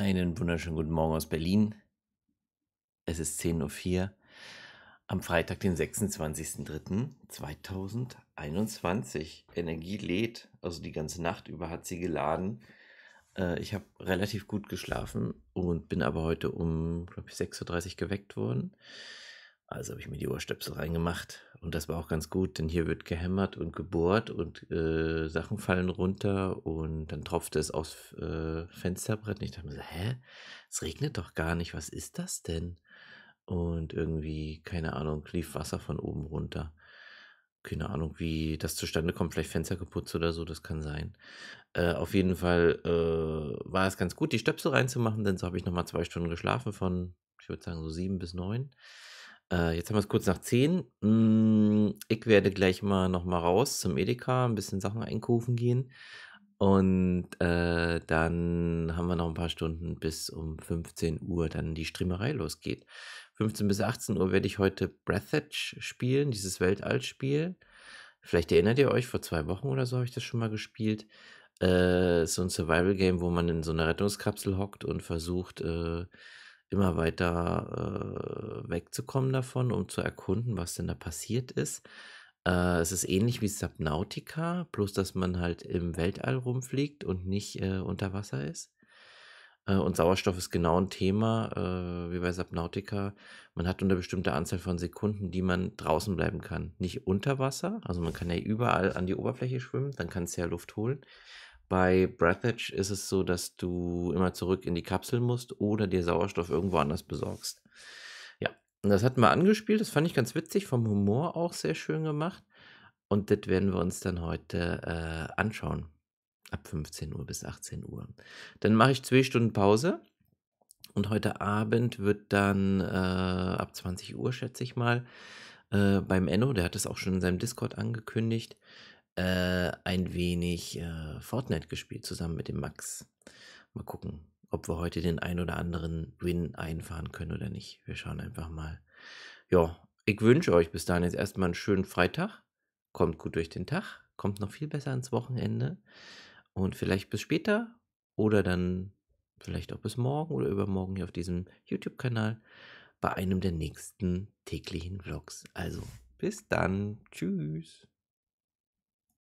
Einen wunderschönen guten Morgen aus Berlin. Es ist 10.04 Uhr am Freitag, den 26.03.2021. Energie lädt, also die ganze Nacht über hat sie geladen. Äh, ich habe relativ gut geschlafen und bin aber heute um, glaube ich, 6.30 Uhr geweckt worden. Also habe ich mir die Ohrstöpsel reingemacht und das war auch ganz gut, denn hier wird gehämmert und gebohrt und äh, Sachen fallen runter und dann tropfte es aufs äh, Fensterbrett. Und ich dachte mir so, hä? Es regnet doch gar nicht, was ist das denn? Und irgendwie, keine Ahnung, lief Wasser von oben runter. Keine Ahnung, wie das zustande kommt, vielleicht Fenster geputzt oder so, das kann sein. Äh, auf jeden Fall äh, war es ganz gut, die Stöpsel reinzumachen, denn so habe ich nochmal zwei Stunden geschlafen von, ich würde sagen, so sieben bis neun. Äh, jetzt haben wir es kurz nach 10. Mm, hm, ich werde gleich mal nochmal raus zum Edeka, ein bisschen Sachen einkaufen gehen. Und äh, dann haben wir noch ein paar Stunden bis um 15 Uhr dann die Streamerei losgeht. 15 bis 18 Uhr werde ich heute Breathage spielen, dieses Weltallspiel. Vielleicht erinnert ihr euch, vor zwei Wochen oder so habe ich das schon mal gespielt. Äh, so ein Survival-Game, wo man in so einer Rettungskapsel hockt und versucht, äh, immer weiter äh, wegzukommen davon, um zu erkunden, was denn da passiert ist. Äh, es ist ähnlich wie Subnautica, bloß dass man halt im Weltall rumfliegt und nicht äh, unter Wasser ist. Äh, und Sauerstoff ist genau ein Thema, äh, wie bei Subnautica. Man hat eine bestimmte Anzahl von Sekunden, die man draußen bleiben kann. Nicht unter Wasser, also man kann ja überall an die Oberfläche schwimmen, dann kann es ja Luft holen. Bei Breathage ist es so, dass du immer zurück in die Kapsel musst oder dir Sauerstoff irgendwo anders besorgst. Ja, und das hatten wir angespielt. Das fand ich ganz witzig, vom Humor auch sehr schön gemacht. Und das werden wir uns dann heute äh, anschauen. Ab 15 Uhr bis 18 Uhr. Dann mache ich zwei Stunden Pause. Und heute Abend wird dann äh, ab 20 Uhr, schätze ich mal, äh, beim Enno, der hat es auch schon in seinem Discord angekündigt, äh, ein wenig äh, Fortnite gespielt, zusammen mit dem Max. Mal gucken, ob wir heute den ein oder anderen Win einfahren können oder nicht. Wir schauen einfach mal. Ja, ich wünsche euch bis dahin jetzt erstmal einen schönen Freitag. Kommt gut durch den Tag, kommt noch viel besser ans Wochenende. Und vielleicht bis später oder dann vielleicht auch bis morgen oder übermorgen hier auf diesem YouTube-Kanal bei einem der nächsten täglichen Vlogs. Also bis dann. Tschüss.